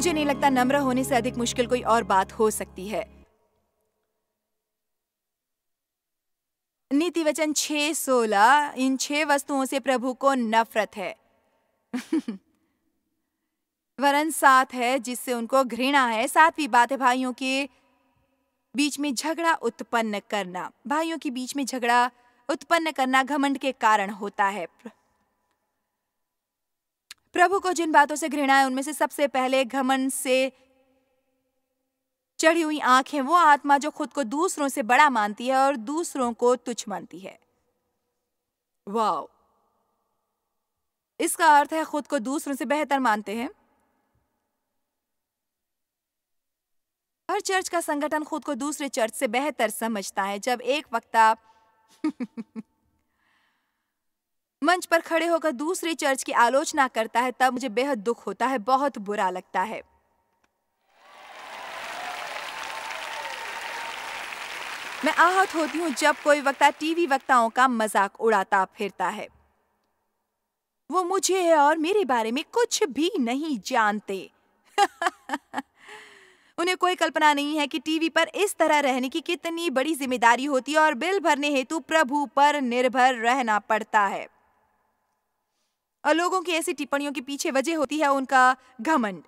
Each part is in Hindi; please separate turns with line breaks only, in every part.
मुझे नहीं लगता नम्र होने से अधिक मुश्किल कोई और बात हो सकती है नीति वचन छे सोलह इन छह वस्तुओं से प्रभु को नफरत है वरन सात है जिससे उनको घृणा है सातवीं बात है भाइयों के बीच में झगड़ा उत्पन्न करना भाइयों के बीच में झगड़ा उत्पन्न करना घमंड के कारण होता है प्रभु को जिन बातों से घृणा है उनमें से सबसे पहले घमन से चढ़ी हुई आंख है वो आत्मा जो खुद को दूसरों से बड़ा मानती है और दूसरों को तुच्छ मानती है वाओ इसका अर्थ है खुद को दूसरों से बेहतर मानते हैं हर चर्च का संगठन खुद को दूसरे चर्च से बेहतर समझता है जब एक वक्ता मंच पर खड़े होकर दूसरे चर्च की आलोचना करता है तब मुझे बेहद दुख होता है बहुत बुरा लगता है मैं आहत होती हूँ जब कोई वक्ता टीवी वक्ताओं का मजाक उड़ाता फिरता है वो मुझे और मेरे बारे में कुछ भी नहीं जानते उन्हें कोई कल्पना नहीं है कि टीवी पर इस तरह रहने की कितनी बड़ी जिम्मेदारी होती है और बिल भरने हेतु प्रभु पर निर्भर रहना पड़ता है और लोगों की ऐसी टिप्पणियों के पीछे वजह होती है उनका घमंड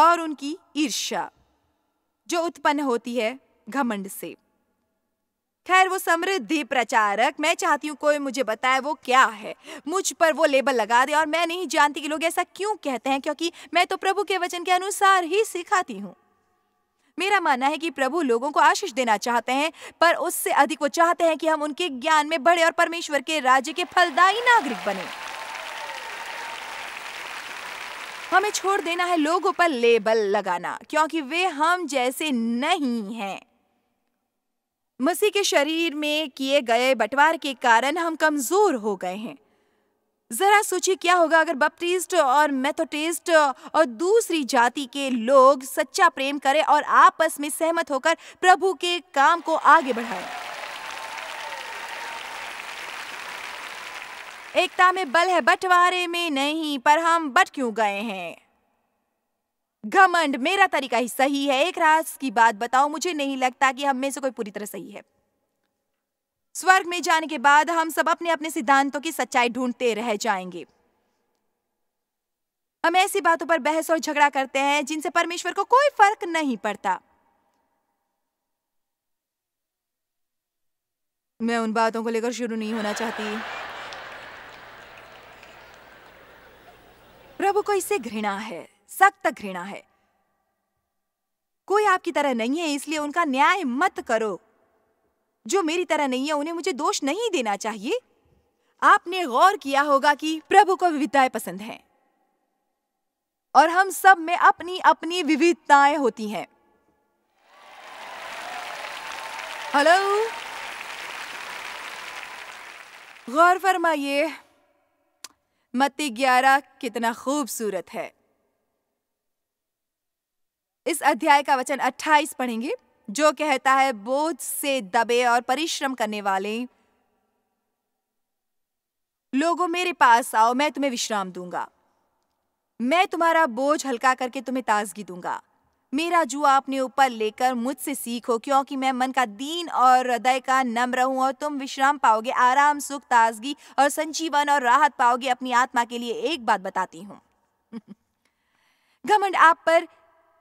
और उनकी ईर्ष्या जो उत्पन्न होती है घमंड से खैर वो समृद्धि प्रचारक मैं चाहती हूँ कोई मुझे बताए वो क्या है मुझ पर वो लेबल लगा दे और मैं नहीं जानती कि लोग ऐसा क्यों कहते हैं क्योंकि मैं तो प्रभु के वचन के अनुसार ही सिखाती हूँ मेरा मानना है कि प्रभु लोगों को आशीष देना चाहते हैं पर उससे अधिक वो चाहते हैं कि हम उनके ज्ञान में बढ़े और परमेश्वर के राज्य के फलदायी नागरिक बने हमें छोड़ देना है लोगों पर लेबल लगाना क्योंकि वे हम जैसे नहीं हैं मसीह के शरीर में किए गए बंटवार के कारण हम कमजोर हो गए हैं जरा सोचिए क्या होगा अगर बपटिस्ट और मेथोटिस्ट और दूसरी जाति के लोग सच्चा प्रेम करें और आपस में सहमत होकर प्रभु के काम को आगे बढ़ाएं। एकता में बल है बंटवारे में नहीं पर हम बट क्यों गए हैं घमंड मेरा तरीका ही सही है एक राज की बात बताओ मुझे नहीं लगता कि हम में से कोई पूरी तरह सही है स्वर्ग में जाने के बाद हम सब अपने अपने सिद्धांतों की सच्चाई ढूंढते रह जाएंगे हम ऐसी बातों पर बहस और झगड़ा करते हैं जिनसे परमेश्वर को कोई फर्क नहीं पड़ता मैं उन बातों को लेकर शुरू नहीं होना चाहती प्रभु को इससे घृणा है सख्त घृणा है कोई आपकी तरह नहीं है इसलिए उनका न्याय मत करो जो मेरी तरह नहीं है उन्हें मुझे दोष नहीं देना चाहिए आपने गौर किया होगा कि प्रभु को विविधताएं पसंद हैं और हम सब में अपनी अपनी विविधताएं होती हैं हेलो गौर फरमाइए मत्ती ग्यारह कितना खूबसूरत है इस अध्याय का वचन 28 पढ़ेंगे जो कहता है बोझ से दबे और परिश्रम करने वाले लोगों मेरे पास आओ मैं तुम्हें विश्राम दूंगा मैं तुम्हारा बोझ हल्का करके तुम्हें ताजगी दूंगा मेरा जुआ अपने ऊपर लेकर मुझसे सीखो क्योंकि मैं मन का दीन और हृदय का नम्र हूँ और तुम विश्राम पाओगे आराम सुख ताजगी और संजीवन और राहत पाओगे अपनी आत्मा के लिए एक बात बताती हूँ घमंड आप पर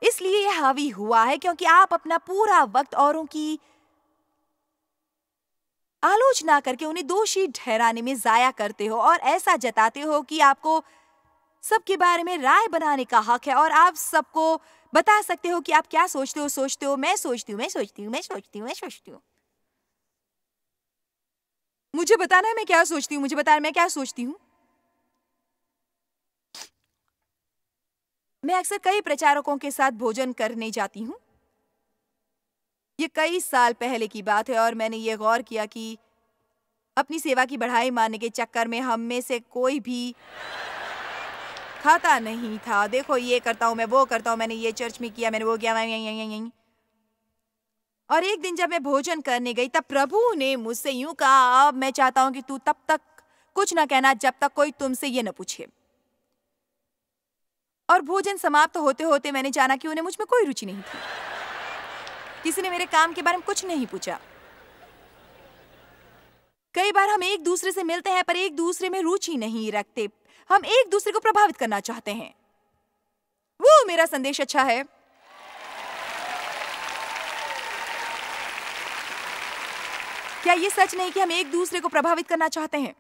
इसलिए हावी हुआ है क्योंकि आप अपना पूरा वक्त औरों की आलोचना करके उन्हें दोषी ठहराने में जाया करते हो और ऐसा जताते हो कि आपको सबके बारे में राय बनाने का हक है और आप सबको बता सकते हो कि आप क्या सोचते हो सोचते हो मैं सोचती हूँ मैं सोचती हूँ मैं सोचती हूँ मैं सोचती हूँ मुझे बताना है मैं क्या सोचती हूँ मुझे बताना मैं क्या सोचती हूँ मैं अक्सर कई प्रचारकों के साथ भोजन करने जाती हूँ ये कई साल पहले की बात है और मैंने ये गौर किया कि अपनी सेवा की बढ़ाई मानने के चक्कर में हम में से कोई भी दिखाता नहीं था देखो ये करता हूं मैं वो करता हूं मैंने ये चर्च में किया मैंने वो किया मैं यहीं यहीं यहीं और एक दिन जब मैं भोजन करने गई तब प्रभु ने मुझसे यूं कहा अब मैं चाहता हूं कि तू तब तक कुछ ना कहना जब तक कोई तुमसे ये ना पूछे और भोजन समाप्त होते होते मैंने जाना कि उन्हें मुझ में कोई रुचि नहीं थी किसी ने मेरे काम के बारे में कुछ नहीं पूछा कई बार हम एक दूसरे से मिलते हैं पर एक दूसरे में रुचि नहीं रखते हम एक दूसरे को प्रभावित करना चाहते हैं वो मेरा संदेश अच्छा है क्या ये सच नहीं कि हम एक दूसरे को प्रभावित करना चाहते हैं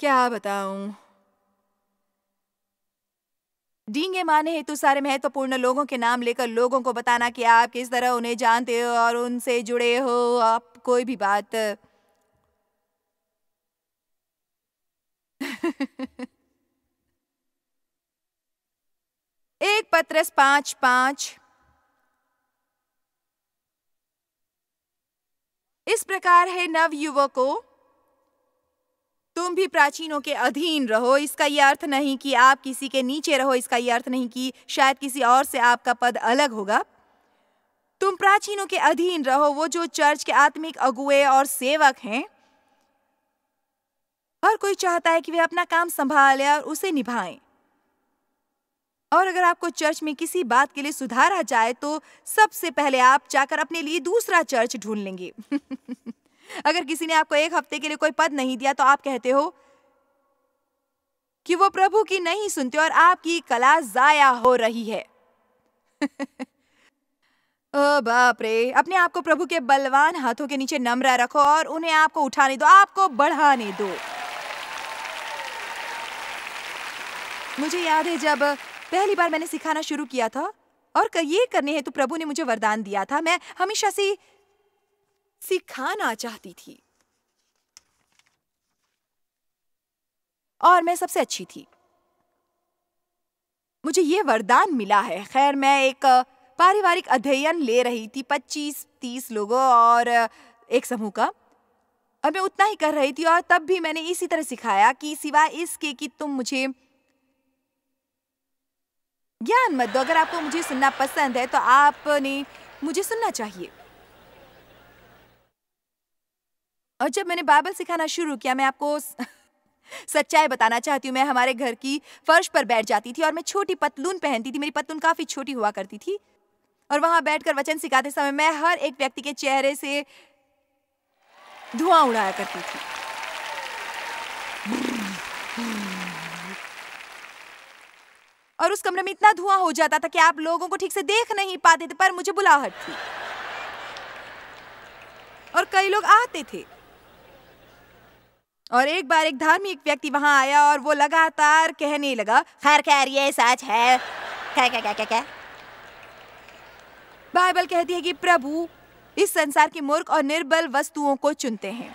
क्या बताऊं डींगे माने हेतु सारे महत्वपूर्ण लोगों के नाम लेकर लोगों को बताना कि आप किस तरह उन्हें जानते हो और उनसे जुड़े हो आप कोई भी बात एक पत्रस पांच पांच इस प्रकार है नव युवकों तुम भी प्राचीनों के अधीन रहो इसका यह अर्थ नहीं कि आप किसी के नीचे रहो इसका यह अर्थ नहीं कि शायद किसी और से आपका पद अलग होगा तुम प्राचीनों के अधीन रहो वो जो चर्च के आत्मिक अगुए और सेवक हैं हर कोई चाहता है कि वे अपना काम संभाले और उसे निभाएं। और अगर आपको चर्च में किसी बात के लिए सुधारा जाए तो सबसे पहले आप जाकर अपने लिए दूसरा चर्च ढूंढ लेंगे अगर किसी ने आपको एक हफ्ते के लिए कोई पद नहीं दिया तो आप कहते हो कि वो प्रभु की नहीं सुनते और आपकी कला जाया हो रही है ओ बाप रे अपने आप को प्रभु के बलवान हाथों के नीचे नम्र रखो और उन्हें आपको उठाने दो आपको बढ़ाने दो मुझे याद है जब पहली बार मैंने सिखाना शुरू किया था और ये करने हैं तो प्रभु ने मुझे वरदान दिया था मैं हमेशा से सिखाना चाहती थी और मैं सबसे अच्छी थी मुझे ये वरदान मिला है खैर मैं एक पारिवारिक अध्ययन ले रही थी पच्चीस तीस लोगों और एक समूह का और मैं उतना ही कर रही थी और तब भी मैंने इसी तरह सिखाया कि सिवाय इसके कि तुम मुझे ज्ञान मत दो अगर आपको मुझे सुनना पसंद है तो आपने मुझे सुनना चाहिए और जब मैंने बाइबल सिखाना शुरू किया मैं आपको सच्चाई बताना चाहती हूँ मैं हमारे घर की फर्श पर बैठ जाती थी और मैं छोटी पतलून पहनती थी मेरी पतलून काफ़ी छोटी हुआ करती थी और वहां बैठकर वचन सिखाते समय मैं हर एक व्यक्ति के चेहरे से धुआं उड़ाया करती थी और उस कमरे में इतना धुआं हो जाता था कि आप लोगों को ठीक से देख नहीं पाते थे पर मुझे बुलाहट थी और कई लोग आते थे और एक बार एक धार्मिक व्यक्ति वहां आया और वो लगातार कहने लगा खैर खैर ये सच है क्या क्या क्या क्या क्या बाइबल कहती है कि प्रभु इस संसार की मूर्ख और निर्बल वस्तुओं को चुनते हैं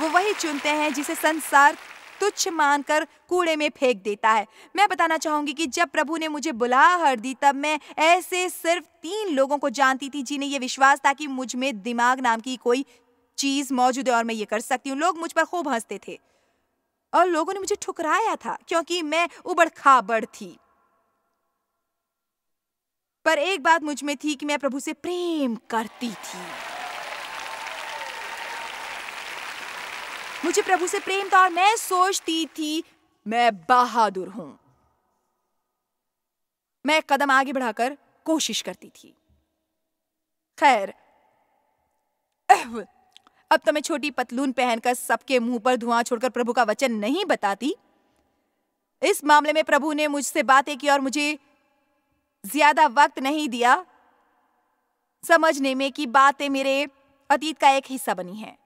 वो वही चुनते हैं जिसे संसार तुच्छ मानकर कूड़े में फेंक देता है मैं बताना चाहूंगी कि जब प्रभु ने मुझे बुला हर दी तब मैं ऐसे सिर्फ तीन लोगों को जानती थी जिन्हें यह विश्वास था कि मुझ में दिमाग नाम की कोई चीज मौजूद है और मैं ये कर सकती हूँ लोग मुझ पर खूब हंसते थे और लोगों ने मुझे ठुकराया था क्योंकि मैं उबड़ खाबड़ थी पर एक बात मुझ में थी कि मैं प्रभु से प्रेम करती थी मुझे प्रभु से प्रेम था और मैं सोचती थी मैं बहादुर हूं मैं कदम आगे बढ़ाकर कोशिश करती थी खैर अब तो मैं छोटी पतलून पहनकर सबके मुंह पर धुआं छोड़कर प्रभु का वचन नहीं बताती इस मामले में प्रभु ने मुझसे बातें की और मुझे ज्यादा वक्त नहीं दिया समझने में कि बातें मेरे अतीत का एक हिस्सा बनी हैं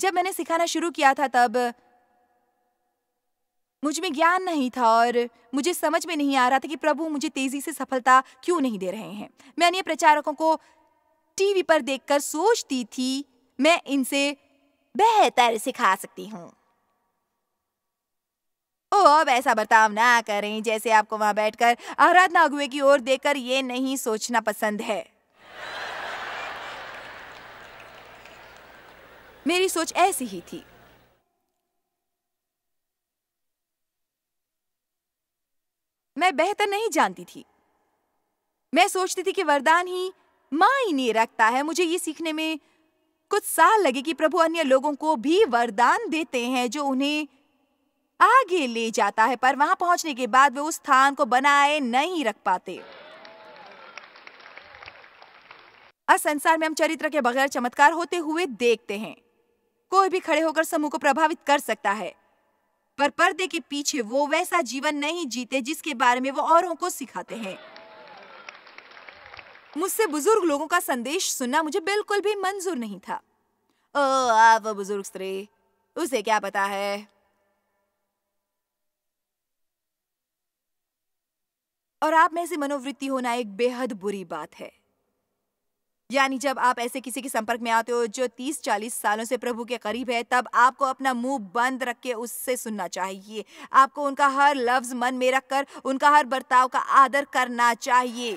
जब मैंने सिखाना शुरू किया था तब मुझ में ज्ञान नहीं था और मुझे समझ में नहीं आ रहा था कि प्रभु मुझे तेजी से सफलता क्यों नहीं दे रहे हैं मैं अन्य प्रचारकों को टीवी पर देखकर सोचती थी मैं इनसे बेहतर सिखा सकती हूँ ओ अब ऐसा बर्ताव ना करें जैसे आपको वहां बैठकर आराधना अगुए की ओर देखकर ये नहीं सोचना पसंद है मेरी सोच ऐसी ही थी मैं बेहतर नहीं जानती थी मैं सोचती थी कि वरदान ही नहीं रखता है मुझे ये सीखने में कुछ साल लगे कि प्रभु अन्य लोगों को भी वरदान देते हैं जो उन्हें आगे ले जाता है पर वहां पहुंचने के बाद वे उस स्थान को बनाए नहीं रख पाते असंसार संसार में हम चरित्र के बगैर चमत्कार होते हुए देखते हैं कोई भी खड़े होकर समूह को प्रभावित कर सकता है पर पर्दे के पीछे वो वैसा जीवन नहीं जीते जिसके बारे में वो औरों को सिखाते हैं मुझसे बुजुर्ग लोगों का संदेश सुनना मुझे बिल्कुल भी मंजूर नहीं था ओ आप बुजुर्ग स्त्री उसे क्या पता है और आप में से मनोवृत्ति होना एक बेहद बुरी बात है यानी जब आप ऐसे किसी के संपर्क में आते हो जो 30-40 सालों से प्रभु के करीब है तब आपको अपना मुंह बंद रख के उससे सुनना चाहिए आपको उनका हर लफ्ज मन में रखकर उनका हर बर्ताव का आदर करना चाहिए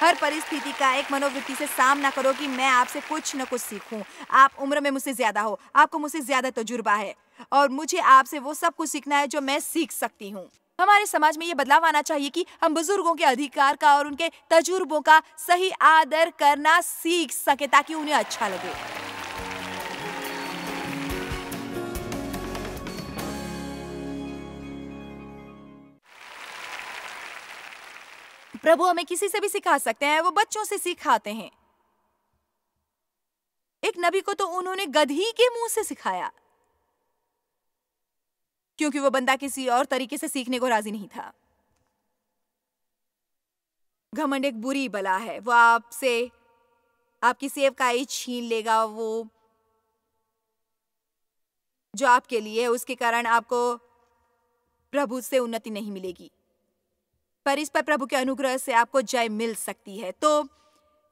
हर परिस्थिति का एक मनोवृत्ति से सामना करो कि मैं आपसे कुछ न कुछ सीखूं आप उम्र में मुझसे ज्यादा हो आपको मुझसे ज्यादा तजुर्बा है और मुझे आपसे वो सब कुछ सीखना है जो मैं सीख सकती हूँ हमारे समाज में ये बदलाव आना चाहिए कि हम बुजुर्गों के अधिकार का और उनके तजुर्बों का सही आदर करना सीख सके ताकि उन्हें अच्छा लगे प्रभु हमें किसी से भी सिखा सकते हैं वो बच्चों से सिखाते हैं एक नबी को तो उन्होंने गधी के मुंह से सिखाया क्योंकि वो बंदा किसी और तरीके से सीखने को राजी नहीं था घमंड एक बुरी बला है वो आपसे आपकी सेव का ही छीन लेगा वो जो आपके लिए उसके कारण आपको प्रभु से उन्नति नहीं मिलेगी पर इस पर प्रभु के अनुग्रह से आपको जय मिल सकती है तो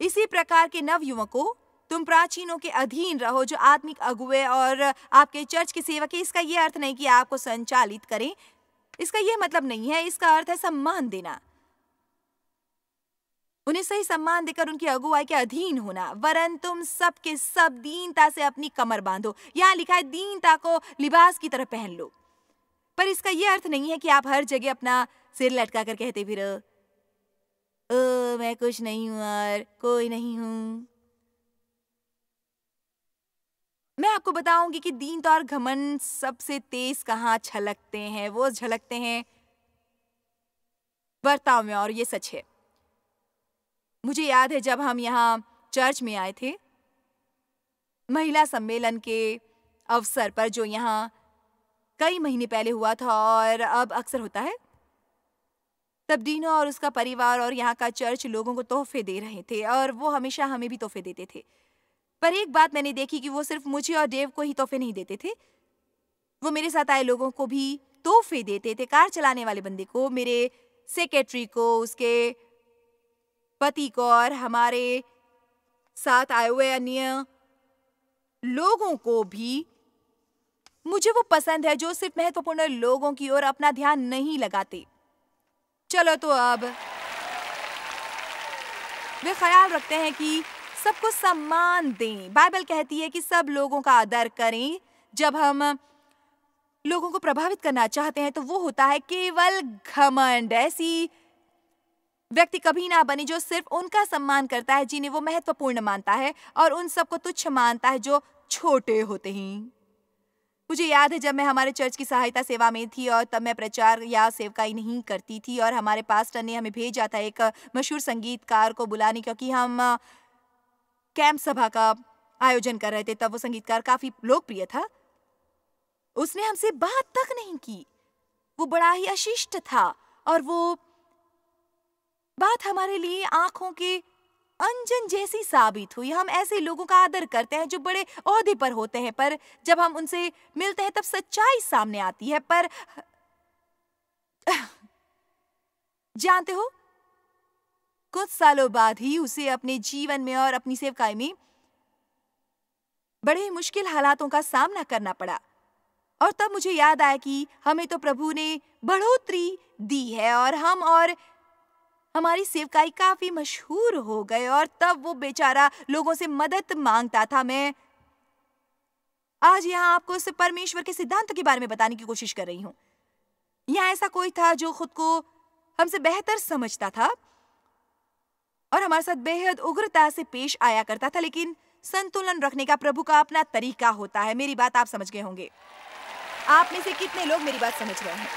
इसी प्रकार के नव युवकों तुम प्राचीनों के अधीन रहो जो आत्मिक अगुए और आपके चर्च के सेवक है इसका ये अर्थ नहीं कि आपको संचालित करें इसका यह मतलब नहीं है इसका अर्थ है सम्मान देना उन्हें सही सम्मान देकर उनकी अगुवाई के अधीन होना वरन तुम सब के सब दीनता से अपनी कमर बांधो यहां लिखा है दीनता को लिबास की तरह पहन लो पर इसका यह अर्थ नहीं है कि आप हर जगह अपना सिर लटका कर कहते फिर ओ मैं कुछ नहीं हूं और कोई नहीं हूं मैं आपको बताऊंगी कि दीन तो और घमन सबसे तेज कहाँ छलकते हैं वो झलकते हैं बर्ताव में और ये सच है मुझे याद है जब हम यहाँ चर्च में आए थे महिला सम्मेलन के अवसर पर जो यहाँ कई महीने पहले हुआ था और अब अक्सर होता है तब दीनो और उसका परिवार और यहाँ का चर्च लोगों को तोहफे दे रहे थे और वो हमेशा हमें भी तोहफे देते थे पर एक बात मैंने देखी कि वो सिर्फ मुझे और डेव को ही तोहफे नहीं देते थे वो मेरे साथ आए लोगों को भी तोहफे देते थे कार चलाने वाले बंदे को मेरे सेक्रेटरी को उसके पति को और हमारे साथ आए हुए अन्य लोगों को भी मुझे वो पसंद है जो सिर्फ महत्वपूर्ण लोगों की ओर अपना ध्यान नहीं लगाते चलो तो अब वे ख्याल रखते हैं कि सबको सम्मान दें बाइबल कहती है कि सब लोगों का आदर करें जब हम लोगों को प्रभावित करना चाहते हैं तो वो होता है केवल घमंड ऐसी व्यक्ति कभी ना बने जो सिर्फ उनका सम्मान करता है जिन्हें वो महत्वपूर्ण मानता है और उन सबको तुच्छ मानता है जो छोटे होते हैं मुझे याद है जब मैं हमारे चर्च की सहायता सेवा में थी और तब मैं प्रचार या सेवकाई नहीं करती थी और हमारे पास्टर ने हमें भेजा था एक मशहूर संगीतकार को बुलाने क्योंकि हम कैंप सभा का आयोजन कर रहे थे तब वो संगीतकार काफी लोकप्रिय था उसने हमसे बात तक नहीं की वो बड़ा ही अशिष्ट था और वो बात हमारे लिए आंखों के अंजन जैसी साबित हुई हम ऐसे लोगों का आदर करते हैं जो बड़े औहदे पर होते हैं पर जब हम उनसे मिलते हैं तब सच्चाई सामने आती है पर जानते हो कुछ सालों बाद ही उसे अपने जीवन में और अपनी सेवकाई में बड़े मुश्किल हालातों का सामना करना पड़ा और तब मुझे याद आया कि हमें तो प्रभु ने बढ़ोतरी दी है और हम और हमारी सेवकाई काफी मशहूर हो गए और तब वो बेचारा लोगों से मदद मांगता था मैं आज यहाँ आपको उस परमेश्वर के सिद्धांत के बारे में बताने की कोशिश कर रही हूँ यहाँ ऐसा कोई था जो खुद को हमसे बेहतर समझता था और हमारे साथ बेहद उग्रता से पेश आया करता था लेकिन संतुलन रखने का प्रभु का अपना तरीका होता है मेरी बात आप समझ गए होंगे आप में से कितने लोग मेरी बात समझ रहे हैं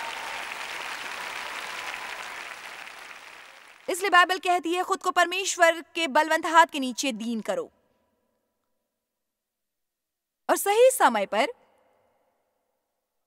इसलिए बाइबल कहती है खुद को परमेश्वर के बलवंत हाथ के नीचे दीन करो और सही समय पर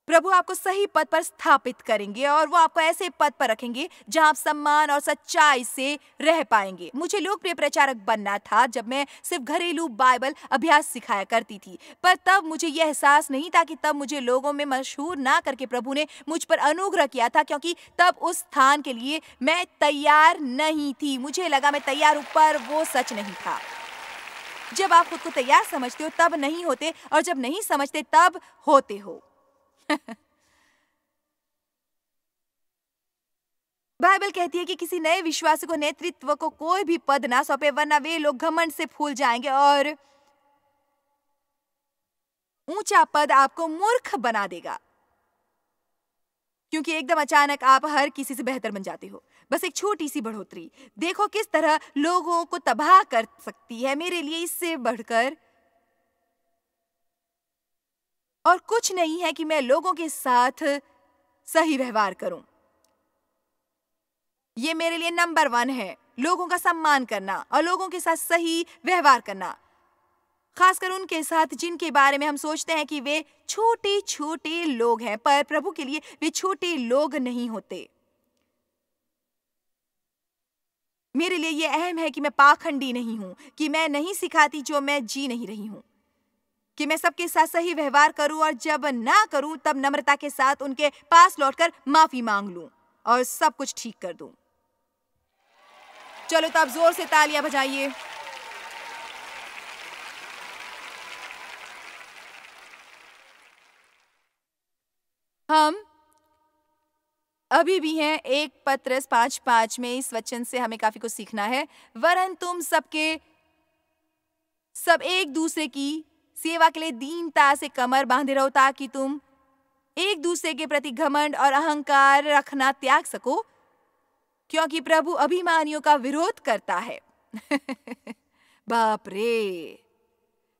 प्रभु आपको सही पद पर स्थापित करेंगे और वो आपको ऐसे पद पर रखेंगे जहां आप सम्मान और सच्चाई से रह पाएंगे मुझे लोकप्रिय प्रचारक बनना था जब मैं सिर्फ घरेलू बाइबल अभ्यास सिखाया करती थी पर तब मुझे यह एहसास नहीं था कि तब मुझे लोगों में मशहूर ना करके प्रभु ने मुझ पर अनुग्रह किया था क्योंकि तब उस स्थान के लिए मैं तैयार नहीं थी मुझे लगा मैं तैयार हूँ पर वो सच नहीं था जब आप खुद को तैयार समझते हो तब नहीं होते और जब नहीं समझते तब होते हो बाइबल कहती है कि किसी नए विश्वास को नेतृत्व को कोई भी पद ना सौंपे वरना वे लोग घमंड से फूल जाएंगे और ऊंचा पद आपको मूर्ख बना देगा क्योंकि एकदम अचानक आप हर किसी से बेहतर बन जाते हो बस एक छोटी सी बढ़ोतरी देखो किस तरह लोगों को तबाह कर सकती है मेरे लिए इससे बढ़कर और कुछ नहीं है कि मैं लोगों के साथ सही व्यवहार करूं ये मेरे लिए नंबर वन है लोगों का सम्मान करना और लोगों के साथ सही व्यवहार करना खासकर उनके साथ जिनके बारे में हम सोचते हैं कि वे छोटे छोटे लोग हैं पर प्रभु के लिए वे छोटे लोग नहीं होते मेरे लिए यह अहम है कि मैं पाखंडी नहीं हूं कि मैं नहीं सिखाती जो मैं जी नहीं रही हूं कि मैं सबके साथ सही व्यवहार करूं और जब ना करूं तब नम्रता के साथ उनके पास लौटकर माफी मांग लूं और सब कुछ ठीक कर दूं चलो तो आप जोर से तालियां बजाइए हम अभी भी हैं एक पत्रस पांच पांच में इस वचन से हमें काफी कुछ सीखना है वरन तुम सबके सब एक दूसरे की सेवा के लिए दीनता से कमर बांधे रहो ताकि तुम एक दूसरे के प्रति घमंड और अहंकार रखना त्याग सको क्योंकि प्रभु अभिमानियों का विरोध करता है बाप रे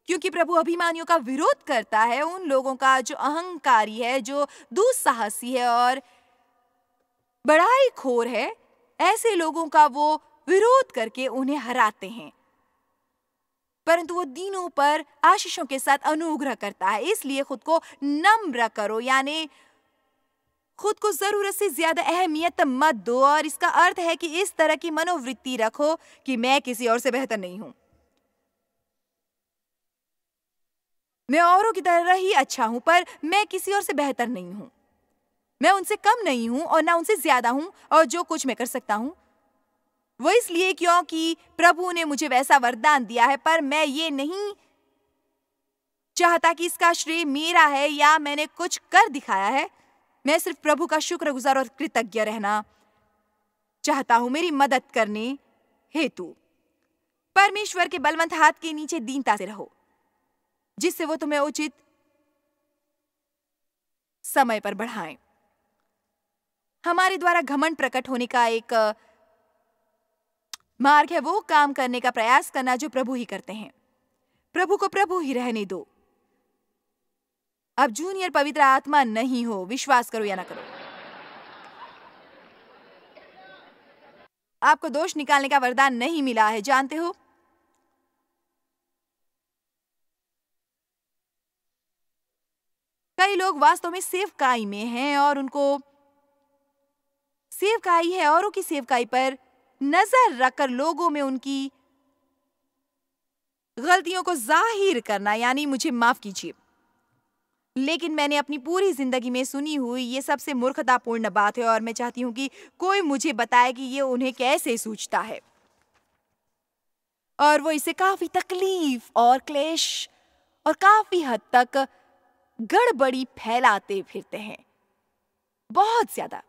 क्योंकि प्रभु अभिमानियों का विरोध करता है उन लोगों का जो अहंकारी है जो दुस्साहसी है और बड़ाई खोर है ऐसे लोगों का वो विरोध करके उन्हें हराते हैं परंतु वो दीनों पर आशीषों के साथ अनुग्रह करता है इसलिए खुद को नम्र करो यानी खुद को जरूरत से ज्यादा अहमियत मत दो और इसका अर्थ है कि इस तरह की मनोवृत्ति रखो कि मैं किसी और से बेहतर नहीं हूं मैं औरों की तरह ही अच्छा हूं पर मैं किसी और से बेहतर नहीं हूं मैं उनसे कम नहीं हूं और ना उनसे ज्यादा हूं और जो कुछ मैं कर सकता हूं वो इसलिए क्योंकि प्रभु ने मुझे वैसा वरदान दिया है पर मैं ये नहीं चाहता कि इसका श्रेय मेरा है या मैंने कुछ कर दिखाया है मैं सिर्फ प्रभु का शुक्रगुजार और कृतज्ञ रहना चाहता हूं मेरी मदद करने हेतु परमेश्वर के बलवंत हाथ के नीचे दीनता से रहो जिससे वो तुम्हें उचित समय पर बढ़ाएं हमारे द्वारा घमंड प्रकट होने का एक मार्ग है वो काम करने का प्रयास करना जो प्रभु ही करते हैं प्रभु को प्रभु ही रहने दो अब जूनियर पवित्र आत्मा नहीं हो विश्वास करो या ना करो आपको दोष निकालने का वरदान नहीं मिला है जानते हो कई लोग वास्तव में सेवकाई में हैं और उनको सेवकाई है औरों की सेवकाई पर नजर रखकर लोगों में उनकी गलतियों को जाहिर करना यानी मुझे माफ कीजिए लेकिन मैंने अपनी पूरी जिंदगी में सुनी हुई ये सबसे मूर्खतापूर्ण बात है और मैं चाहती हूं कि कोई मुझे बताए कि ये उन्हें कैसे सूझता है और वो इसे काफी तकलीफ और क्लेश और काफी हद तक गड़बड़ी फैलाते फिरते हैं बहुत ज्यादा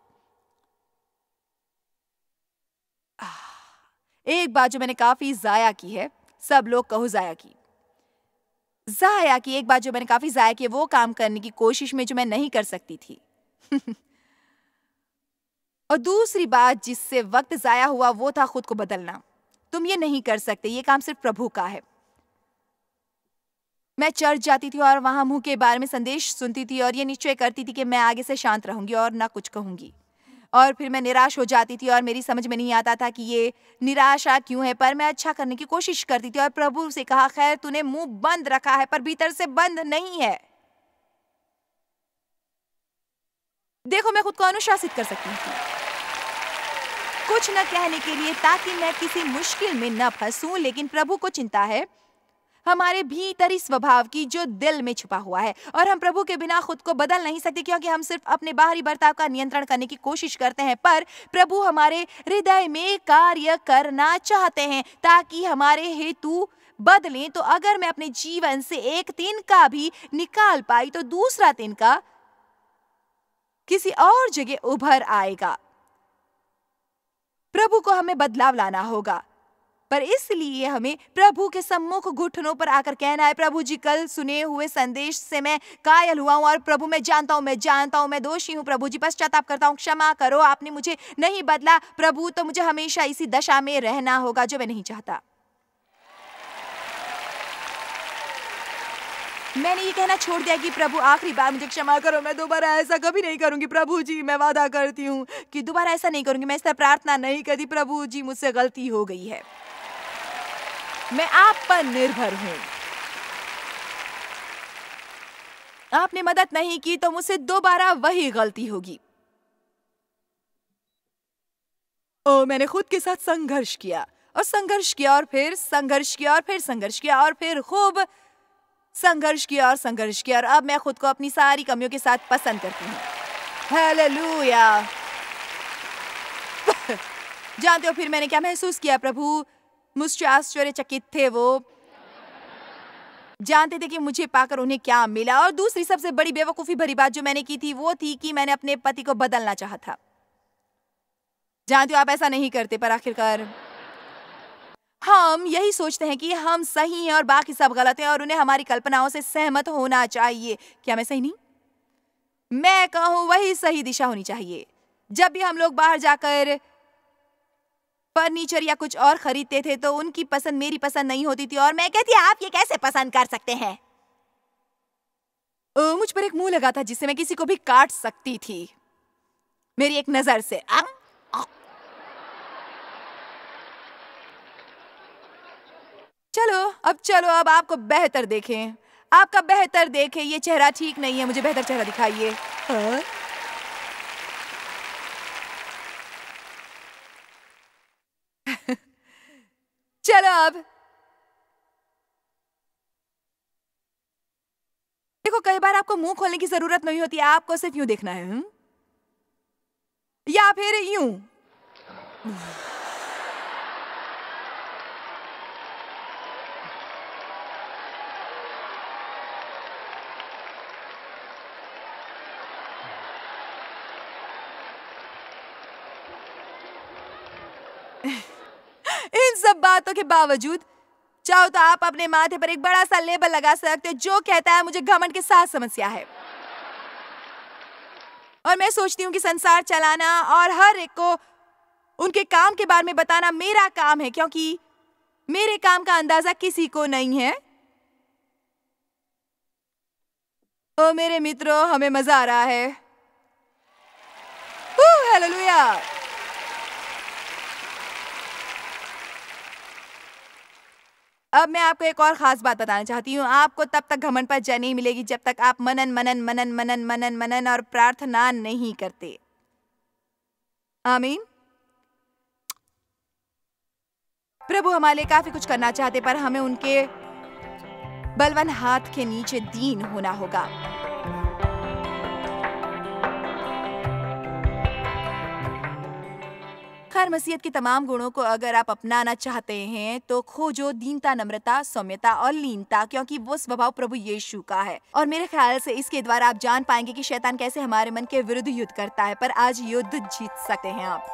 एक बात जो मैंने काफी जाया की है सब लोग कहो जाया की जाया की एक बात जो मैंने काफी जाया की वो काम करने की कोशिश में जो मैं नहीं कर सकती थी और दूसरी बात जिससे वक्त जाया हुआ वो था खुद को बदलना तुम ये नहीं कर सकते ये काम सिर्फ प्रभु का है मैं चर्च जाती थी और वहां मुंह के बारे में संदेश सुनती थी और ये निश्चय करती थी कि मैं आगे से शांत रहूंगी और ना कुछ कहूंगी और फिर मैं निराश हो जाती थी और मेरी समझ में नहीं आता था कि ये निराशा क्यों है पर मैं अच्छा करने की कोशिश करती थी और प्रभु से कहा खैर तूने मुंह बंद रखा है पर भीतर से बंद नहीं है देखो मैं खुद को अनुशासित कर सकती हूँ कुछ न कहने के लिए ताकि मैं किसी मुश्किल में न फंसूं लेकिन प्रभु को चिंता है हमारे भीतरी स्वभाव की जो दिल में छुपा हुआ है और हम प्रभु के बिना खुद को बदल नहीं सकते क्योंकि हम सिर्फ अपने बाहरी बर्ताव का नियंत्रण करने की कोशिश करते हैं पर प्रभु हमारे हृदय में कार्य करना चाहते हैं ताकि हमारे हेतु बदले तो अगर मैं अपने जीवन से एक तीन का भी निकाल पाई तो दूसरा तीन का किसी और जगह उभर आएगा प्रभु को हमें बदलाव लाना होगा पर इसलिए हमें प्रभु के सम्मुख घुटनों पर आकर कहना है प्रभु जी कल सुने हुए संदेश से मैं कायल हुआ हूँ और प्रभु मैं जानता हूँ मैं जानता हूँ मैं दोषी हूँ प्रभु जी पश्चाताप करता हूँ क्षमा करो आपने मुझे नहीं बदला प्रभु तो मुझे हमेशा इसी दशा में रहना होगा जो मैं नहीं चाहता मैंने ये कहना छोड़ दिया कि प्रभु आखिरी बार मुझे क्षमा करो मैं दोबारा ऐसा कभी नहीं करूंगी प्रभु जी मैं वादा करती हूँ कि दोबारा ऐसा नहीं करूंगी मैं इस तरह प्रार्थना नहीं करती प्रभु जी मुझसे गलती हो गई है मैं आप पर निर्भर हूँ आपने मदद नहीं की तो मुझसे दोबारा वही गलती होगी ओ, मैंने खुद के साथ संघर्ष किया और संघर्ष किया और फिर संघर्ष किया और फिर संघर्ष किया और फिर खूब संघर्ष किया और संघर्ष किया और अब मैं खुद को अपनी सारी कमियों के साथ पसंद करती हूँ जानते हो फिर मैंने क्या महसूस किया प्रभु मुझसे आश्चर्यचकित थे वो जानते थे कि मुझे पाकर उन्हें क्या मिला और दूसरी सबसे बड़ी बेवकूफ़ी भरी बात जो मैंने की थी वो थी कि मैंने अपने पति को बदलना चाहा था जानते हो आप ऐसा नहीं करते पर आखिरकार हम यही सोचते हैं कि हम सही हैं और बाकी सब गलत हैं और उन्हें हमारी कल्पनाओं से सहमत होना चाहिए क्या मैं सही नहीं मैं कहूं वही सही दिशा होनी चाहिए जब भी हम लोग बाहर जाकर फर्नीचर या कुछ और खरीदते थे तो उनकी पसंद मेरी पसंद नहीं होती थी और मैं कहती आप ये कैसे पसंद कर सकते हैं मुझ पर एक मुंह लगा था जिससे मैं किसी को भी काट सकती थी मेरी एक नजर से आ? चलो अब चलो अब आपको बेहतर देखें आपका बेहतर देखें ये चेहरा ठीक नहीं है मुझे बेहतर चेहरा दिखाइए हाँ? अब देखो कई बार आपको मुंह खोलने की जरूरत नहीं होती आपको सिर्फ यूं देखना है हुँ? हम्म? या फिर यूं बातों के बावजूद चाहो तो आप अपने माथे पर एक बड़ा सा लेबल लगा सकते हो जो कहता है मुझे घमंड के साथ समस्या है और मैं सोचती हूँ कि संसार चलाना और हर एक को उनके काम के बारे में बताना मेरा काम है क्योंकि मेरे काम का अंदाजा किसी को नहीं है ओ मेरे मित्रों हमें मजा आ रहा है हालेलुया अब मैं आपको एक और ख़ास बात बताना चाहती हूँ आपको तब तक घमंड पर जय नहीं मिलेगी जब तक आप मनन मनन मनन मनन मनन मनन और प्रार्थना नहीं करते आमीन प्रभु हमारे लिए काफ़ी कुछ करना चाहते पर हमें उनके बलवन हाथ के नीचे दीन होना होगा खैर मसीहत के तमाम गुणों को अगर आप अपनाना चाहते हैं तो खोजो दीनता नम्रता सौम्यता और लीनता क्योंकि वो स्वभाव प्रभु यीशु का है और मेरे ख्याल से इसके द्वारा आप जान पाएंगे कि शैतान कैसे हमारे मन के विरुद्ध युद्ध करता है पर आज युद्ध जीत सकते हैं आप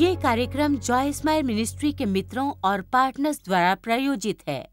ये कार्यक्रम जॉय स्माइल मिनिस्ट्री के मित्रों और पार्टनर्स द्वारा प्रायोजित है